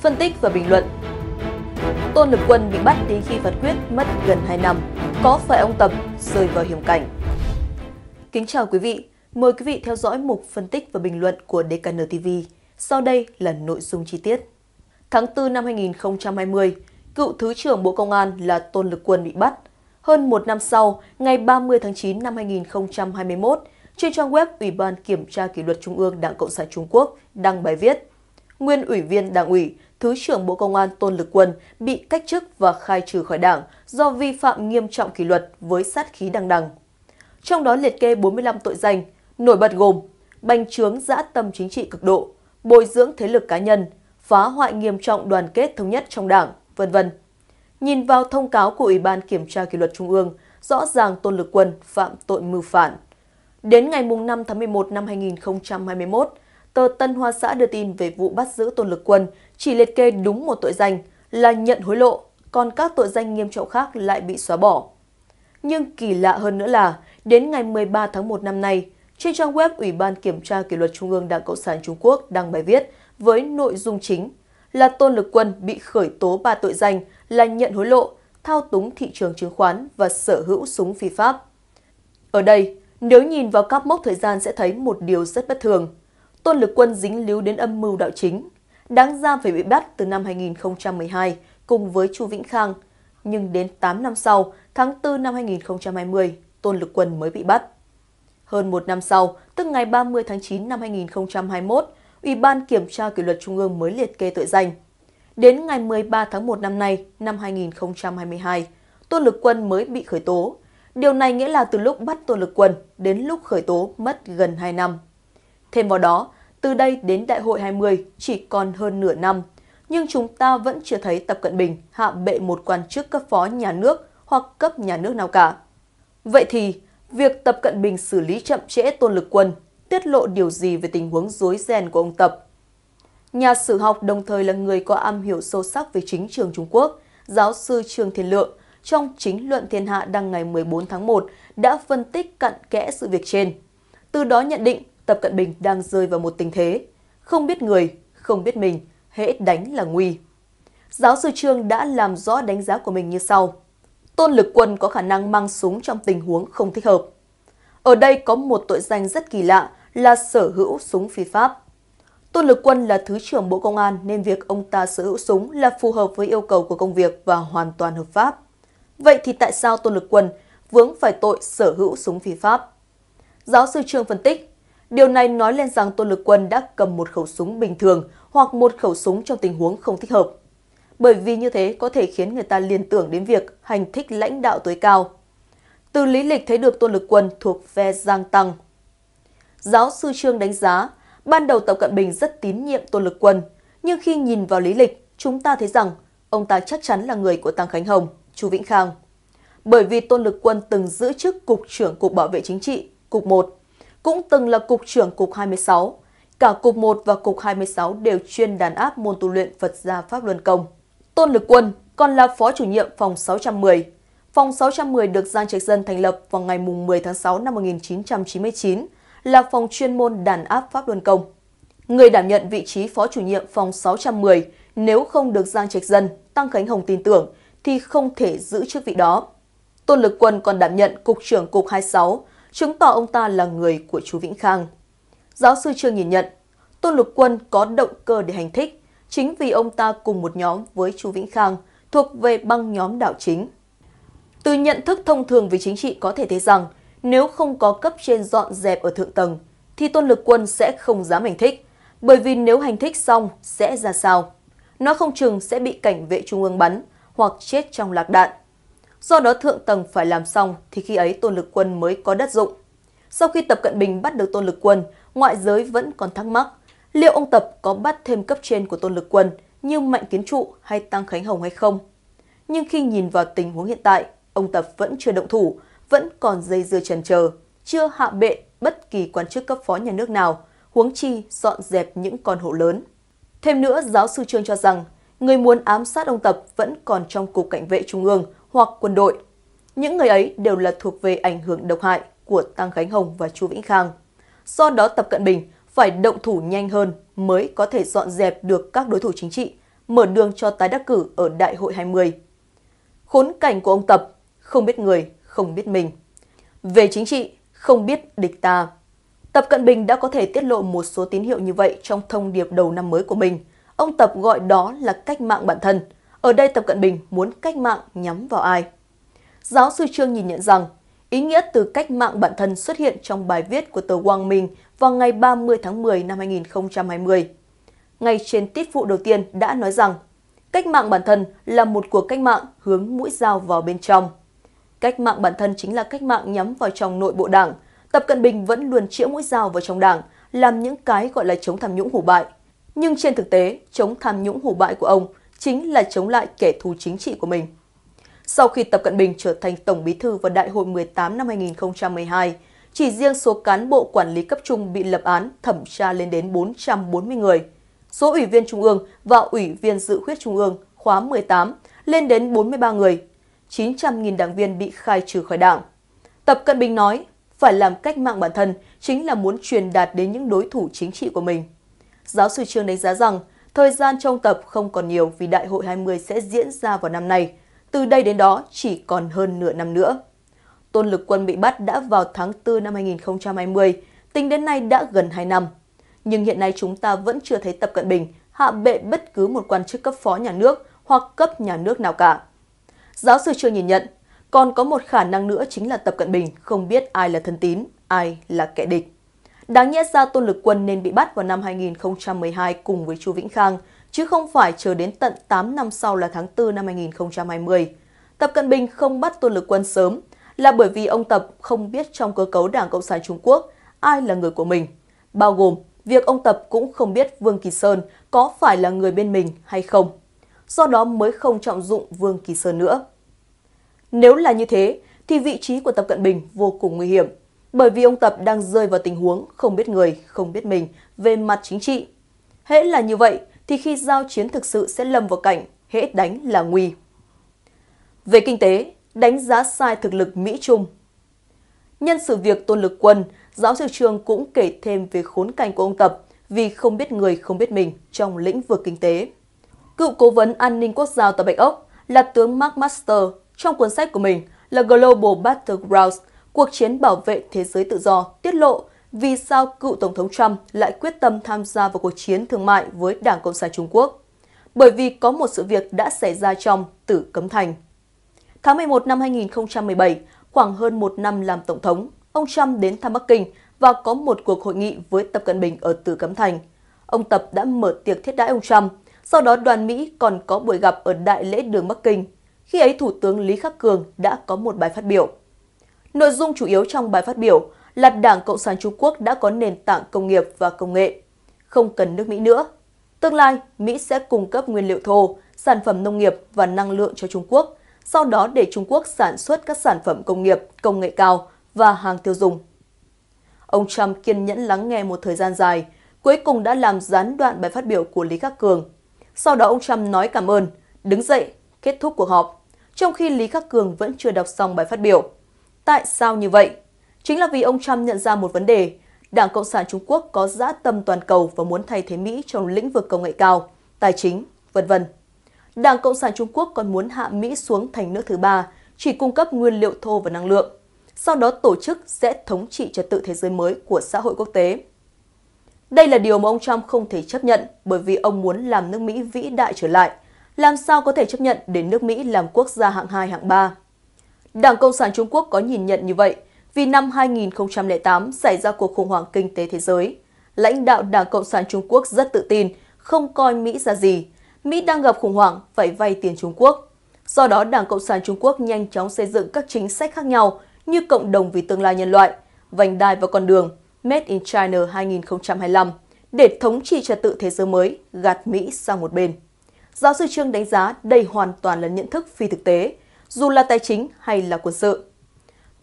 phân tích và bình luận. Tôn Lập Quân bị bắt đến khi phán quyết mất gần 2 năm. Có phải ông Tập rơi vào hiểm cảnh? Kính chào quý vị, mời quý vị theo dõi mục phân tích và bình luận của DKN TV. Sau đây là nội dung chi tiết. Tháng 4 năm 2020, cựu Thứ trưởng Bộ Công an là Tôn Lực Quân bị bắt. Hơn một năm sau, ngày 30 tháng 9 năm 2021, trên trang web Ủy ban Kiểm tra Kỷ luật Trung ương Đảng Cộng sản Trung Quốc đăng bài viết nguyên Ủy viên Đảng ủy, Thứ trưởng Bộ Công an Tôn Lực Quân bị cách chức và khai trừ khỏi Đảng do vi phạm nghiêm trọng kỷ luật với sát khí đằng đằng. Trong đó liệt kê 45 tội danh, nổi bật gồm bành trướng dã tâm chính trị cực độ, bồi dưỡng thế lực cá nhân, phá hoại nghiêm trọng đoàn kết thống nhất trong Đảng, vân vân. Nhìn vào thông cáo của Ủy ban Kiểm tra Kỷ luật Trung ương, rõ ràng Tôn Lực Quân phạm tội mưu phản. Đến ngày 5 tháng 11 năm 2021, tờ Tân Hoa Xã đưa tin về vụ bắt giữ Tôn Lực Quân chỉ liệt kê đúng một tội danh là nhận hối lộ, còn các tội danh nghiêm trọng khác lại bị xóa bỏ. Nhưng kỳ lạ hơn nữa là, đến ngày 13 tháng 1 năm nay, trên trang web Ủy ban Kiểm tra Kỷ luật Trung ương Đảng Cộng sản Trung Quốc đăng bài viết với nội dung chính là Tôn Lực Quân bị khởi tố ba tội danh là nhận hối lộ, thao túng thị trường chứng khoán và sở hữu súng phi pháp. Ở đây, nếu nhìn vào các mốc thời gian sẽ thấy một điều rất bất thường – Tôn Lực Quân dính líu đến âm mưu đạo chính. Đáng ra phải bị bắt từ năm 2012 cùng với Chu Vĩnh Khang. Nhưng đến 8 năm sau, tháng 4 năm 2020, Tôn Lực Quân mới bị bắt. Hơn một năm sau, tức ngày 30 tháng 9 năm 2021, Ủy ban Kiểm tra Kỷ luật Trung ương mới liệt kê tội danh. Đến ngày 13 tháng 1 năm nay, năm 2022, Tôn Lực Quân mới bị khởi tố. Điều này nghĩa là từ lúc bắt Tôn Lực Quân đến lúc khởi tố mất gần 2 năm. Thêm vào đó, từ đây đến đại hội 20 chỉ còn hơn nửa năm, nhưng chúng ta vẫn chưa thấy Tập Cận Bình hạ bệ một quan chức cấp phó nhà nước hoặc cấp nhà nước nào cả. Vậy thì, việc Tập Cận Bình xử lý chậm trễ Tôn Lực Quân tiết lộ điều gì về tình huống rối ren của ông Tập? Nhà sử học đồng thời là người có am hiểu sâu sắc về chính trường Trung Quốc, giáo sư Trương Thiên Lượng, trong chính luận thiên hạ đăng ngày 14 tháng 1 đã phân tích cặn kẽ sự việc trên. Từ đó nhận định Tập Cận Bình đang rơi vào một tình thế. Không biết người, không biết mình, hễ đánh là nguy. Giáo sư Trương đã làm rõ đánh giá của mình như sau. Tôn lực quân có khả năng mang súng trong tình huống không thích hợp. Ở đây có một tội danh rất kỳ lạ là sở hữu súng phi pháp. Tôn Lực Quân là Thứ trưởng Bộ Công an nên việc ông ta sở hữu súng là phù hợp với yêu cầu của công việc và hoàn toàn hợp pháp. Vậy thì tại sao Tôn Lực Quân vướng phải tội sở hữu súng phi pháp? Giáo sư Trương phân tích, Điều này nói lên rằng Tôn Lực Quân đã cầm một khẩu súng bình thường hoặc một khẩu súng trong tình huống không thích hợp. Bởi vì như thế có thể khiến người ta liên tưởng đến việc hành thích lãnh đạo tối cao. Từ lý lịch thấy được Tôn Lực Quân thuộc phe Giang Tăng. Giáo sư Trương đánh giá, ban đầu Tập Cận Bình rất tín nhiệm Tôn Lực Quân, nhưng khi nhìn vào lý lịch, chúng ta thấy rằng ông ta chắc chắn là người của Tăng Khánh Hồng, Chu Vĩnh Khang. Bởi vì Tôn Lực Quân từng giữ chức Cục trưởng Cục Bảo vệ Chính trị, Cục 1 cũng từng là cục trưởng cục 26. Cả cục 1 và cục 26 đều chuyên đàn áp môn tu luyện Phật gia Pháp Luân Công. Tôn Lực Quân còn là phó chủ nhiệm phòng 610. Phòng 610 được Giang Trạch Dân thành lập vào ngày 10 tháng 6 năm 1999, là phòng chuyên môn đàn áp Pháp Luân Công. Người đảm nhận vị trí phó chủ nhiệm phòng 610 nếu không được Giang Trạch Dân, Tăng Khánh Hồng tin tưởng thì không thể giữ chức vị đó. Tôn Lực Quân còn đảm nhận Cục trưởng Cục 26, chứng tỏ ông ta là người của chú Vĩnh Khang. Giáo sư Trương nhìn nhận, Tôn Lục Quân có động cơ để hành thích, chính vì ông ta cùng một nhóm với chú Vĩnh Khang thuộc về băng nhóm đảo chính. Từ nhận thức thông thường về chính trị có thể thấy rằng, nếu không có cấp trên dọn dẹp ở thượng tầng, thì Tôn Lực Quân sẽ không dám hành thích, bởi vì nếu hành thích xong sẽ ra sao? Nó không chừng sẽ bị cảnh vệ trung ương bắn hoặc chết trong lạc đạn. Do đó thượng tầng phải làm xong thì khi ấy Tôn Lực Quân mới có đất dụng. Sau khi Tập Cận Bình bắt được Tôn Lực Quân, ngoại giới vẫn còn thắc mắc liệu ông Tập có bắt thêm cấp trên của Tôn Lực Quân như Mạnh Kiến Trụ hay Tăng Khánh Hồng hay không. Nhưng khi nhìn vào tình huống hiện tại, ông Tập vẫn chưa động thủ, vẫn còn dây dưa trần chờ, chưa hạ bệ bất kỳ quan chức cấp phó nhà nước nào, huống chi dọn dẹp những con hổ lớn. Thêm nữa, giáo sư Trương cho rằng, người muốn ám sát ông Tập vẫn còn trong Cục Cảnh vệ Trung ương hoặc quân đội. Những người ấy đều là thuộc về ảnh hưởng độc hại của Tăng Khánh Hồng và Chu Vĩnh Khang. Do đó Tập Cận Bình phải động thủ nhanh hơn mới có thể dọn dẹp được các đối thủ chính trị, mở đường cho tái đắc cử ở Đại hội 20. Khốn cảnh của ông Tập, không biết người, không biết mình. Về chính trị, không biết địch ta. Tập Cận Bình đã có thể tiết lộ một số tín hiệu như vậy trong thông điệp đầu năm mới của mình. Ông Tập gọi đó là cách mạng bản thân – ở đây Tập Cận Bình muốn cách mạng nhắm vào ai? Giáo sư Trương nhìn nhận rằng, ý nghĩa từ cách mạng bản thân xuất hiện trong bài viết của tờ Quang Minh vào ngày 30 tháng 10 năm 2020. Ngay trên tiết phụ đầu tiên đã nói rằng, cách mạng bản thân là một cuộc cách mạng hướng mũi dao vào bên trong. Cách mạng bản thân chính là cách mạng nhắm vào trong nội bộ đảng. Tập Cận Bình vẫn luôn chĩa mũi dao vào trong đảng, làm những cái gọi là chống tham nhũng hủ bại. Nhưng trên thực tế, chống tham nhũng hủ bại của ông chính là chống lại kẻ thù chính trị của mình. Sau khi Tập Cận Bình trở thành Tổng Bí thư vào Đại hội 18 năm 2012, chỉ riêng số cán bộ quản lý cấp trung bị lập án thẩm tra lên đến 440 người. Số ủy viên Trung ương và ủy viên dự khuyết Trung ương khóa 18 lên đến 43 người. 900.000 đảng viên bị khai trừ khỏi đảng. Tập Cận Bình nói, phải làm cách mạng bản thân chính là muốn truyền đạt đến những đối thủ chính trị của mình. Giáo sư Trương đánh giá rằng, Thời gian trong tập không còn nhiều vì Đại hội 20 sẽ diễn ra vào năm nay. Từ đây đến đó chỉ còn hơn nửa năm nữa. Tôn Lực Quân bị bắt đã vào tháng 4 năm 2020, tính đến nay đã gần 2 năm. Nhưng hiện nay chúng ta vẫn chưa thấy Tập Cận Bình hạ bệ bất cứ một quan chức cấp phó nhà nước hoặc cấp nhà nước nào cả. Giáo sư chưa nhìn nhận, còn có một khả năng nữa chính là Tập Cận Bình không biết ai là thân tín, ai là kẻ địch. Đáng nhẽ ra Tôn Lực Quân nên bị bắt vào năm 2012 cùng với Chu Vĩnh Khang, chứ không phải chờ đến tận 8 năm sau là tháng 4 năm 2020. Tập Cận Bình không bắt Tôn Lực Quân sớm là bởi vì ông Tập không biết trong cơ cấu Đảng Cộng sản Trung Quốc ai là người của mình, bao gồm việc ông Tập cũng không biết Vương Kỳ Sơn có phải là người bên mình hay không. Do đó mới không trọng dụng Vương Kỳ Sơn nữa. Nếu là như thế, thì vị trí của Tập Cận Bình vô cùng nguy hiểm bởi vì ông Tập đang rơi vào tình huống không biết người, không biết mình về mặt chính trị. Hễ là như vậy thì khi giao chiến thực sự sẽ lâm vào cảnh hễ đánh là nguy. Về kinh tế, đánh giá sai thực lực Mỹ-Trung Nhân sự việc Tôn Lực Quân, giáo sư Trương cũng kể thêm về khốn cảnh của ông Tập vì không biết người không biết mình trong lĩnh vực kinh tế. Cựu cố vấn an ninh quốc gia tại Bạch Ốc là tướng Mark Master trong cuốn sách của mình là Global Battlegrounds – cuộc chiến bảo vệ thế giới tự do tiết lộ vì sao cựu Tổng thống Trump lại quyết tâm tham gia vào cuộc chiến thương mại với Đảng Cộng sản Trung Quốc. Bởi vì có một sự việc đã xảy ra trong Tử Cấm Thành. Tháng 11 năm 2017, khoảng hơn một năm làm Tổng thống, ông Trump đến thăm Bắc Kinh và có một cuộc hội nghị với Tập Cận Bình ở Tử Cấm Thành. Ông Tập đã mở tiệc thiết đãi ông Trump, sau đó đoàn Mỹ còn có buổi gặp ở Đại lễ đường Bắc Kinh. Khi ấy, Thủ tướng Lý Khắc Cường đã có một bài phát biểu. Nội dung chủ yếu trong bài phát biểu là Đảng Cộng sản Trung Quốc đã có nền tảng công nghiệp và công nghệ, không cần nước Mỹ nữa. Tương lai, Mỹ sẽ cung cấp nguyên liệu thô, sản phẩm nông nghiệp và năng lượng cho Trung Quốc, sau đó để Trung Quốc sản xuất các sản phẩm công nghiệp, công nghệ cao và hàng tiêu dùng. Ông Trump kiên nhẫn lắng nghe một thời gian dài, cuối cùng đã làm gián đoạn bài phát biểu của Lý Khắc Cường. Sau đó ông Trump nói cảm ơn, đứng dậy, kết thúc cuộc họp, trong khi Lý Khắc Cường vẫn chưa đọc xong bài phát biểu. Tại sao như vậy? Chính là vì ông Trump nhận ra một vấn đề. Đảng Cộng sản Trung Quốc có dã tâm toàn cầu và muốn thay thế Mỹ trong lĩnh vực công nghệ cao, tài chính, vân vân. Đảng Cộng sản Trung Quốc còn muốn hạ Mỹ xuống thành nước thứ ba, chỉ cung cấp nguyên liệu thô và năng lượng. Sau đó tổ chức sẽ thống trị trật tự thế giới mới của xã hội quốc tế. Đây là điều mà ông Trump không thể chấp nhận bởi vì ông muốn làm nước Mỹ vĩ đại trở lại. Làm sao có thể chấp nhận để nước Mỹ làm quốc gia hạng 2, hạng 3? Đảng Cộng sản Trung Quốc có nhìn nhận như vậy vì năm 2008 xảy ra cuộc khủng hoảng kinh tế thế giới. Lãnh đạo Đảng Cộng sản Trung Quốc rất tự tin, không coi Mỹ ra gì. Mỹ đang gặp khủng hoảng, phải vay tiền Trung Quốc. Do đó, Đảng Cộng sản Trung Quốc nhanh chóng xây dựng các chính sách khác nhau như Cộng đồng vì tương lai nhân loại, Vành đai và con đường, Made in China 2025 để thống trị trật tự thế giới mới, gạt Mỹ sang một bên. Giáo sư Trương đánh giá đây hoàn toàn là nhận thức phi thực tế, dù là tài chính hay là quân sự.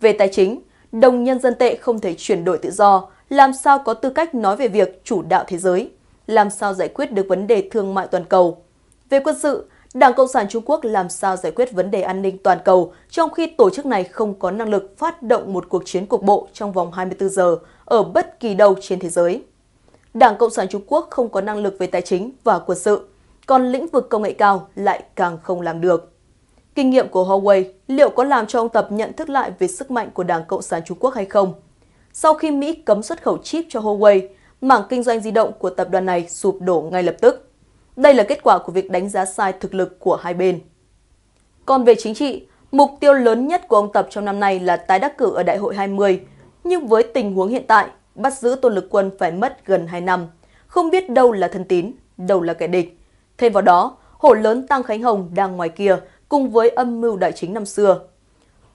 Về tài chính, đồng nhân dân tệ không thể chuyển đổi tự do, làm sao có tư cách nói về việc chủ đạo thế giới, làm sao giải quyết được vấn đề thương mại toàn cầu. Về quân sự, Đảng Cộng sản Trung Quốc làm sao giải quyết vấn đề an ninh toàn cầu trong khi tổ chức này không có năng lực phát động một cuộc chiến cục bộ trong vòng 24 giờ ở bất kỳ đâu trên thế giới. Đảng Cộng sản Trung Quốc không có năng lực về tài chính và quân sự, còn lĩnh vực công nghệ cao lại càng không làm được. Kinh nghiệm của Huawei liệu có làm cho ông Tập nhận thức lại về sức mạnh của Đảng Cộng sản Trung Quốc hay không? Sau khi Mỹ cấm xuất khẩu chip cho Huawei, mảng kinh doanh di động của tập đoàn này sụp đổ ngay lập tức. Đây là kết quả của việc đánh giá sai thực lực của hai bên. Còn về chính trị, mục tiêu lớn nhất của ông Tập trong năm nay là tái đắc cử ở Đại hội 20, nhưng với tình huống hiện tại, bắt giữ Tôn Lực Quân phải mất gần 2 năm, không biết đâu là thân tín, đâu là kẻ địch. Thêm vào đó, hổ lớn Tăng Khánh Hồng đang ngoài kia – cùng với âm mưu đại chính năm xưa.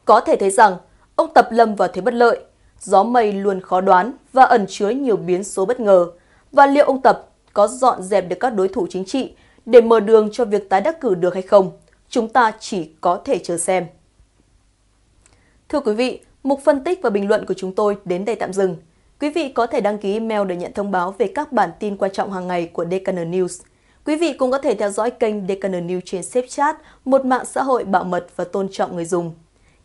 Có thể thấy rằng, ông Tập lâm vào thế bất lợi, gió mây luôn khó đoán và ẩn chứa nhiều biến số bất ngờ. Và liệu ông Tập có dọn dẹp được các đối thủ chính trị để mở đường cho việc tái đắc cử được hay không? Chúng ta chỉ có thể chờ xem. Thưa quý vị, mục phân tích và bình luận của chúng tôi đến đây tạm dừng. Quý vị có thể đăng ký email để nhận thông báo về các bản tin quan trọng hàng ngày của Deccan News. Quý vị cũng có thể theo dõi kênh Decanon News trên SafeChat, một mạng xã hội bảo mật và tôn trọng người dùng.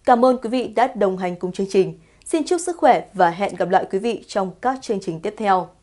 Cảm ơn quý vị đã đồng hành cùng chương trình. Xin chúc sức khỏe và hẹn gặp lại quý vị trong các chương trình tiếp theo.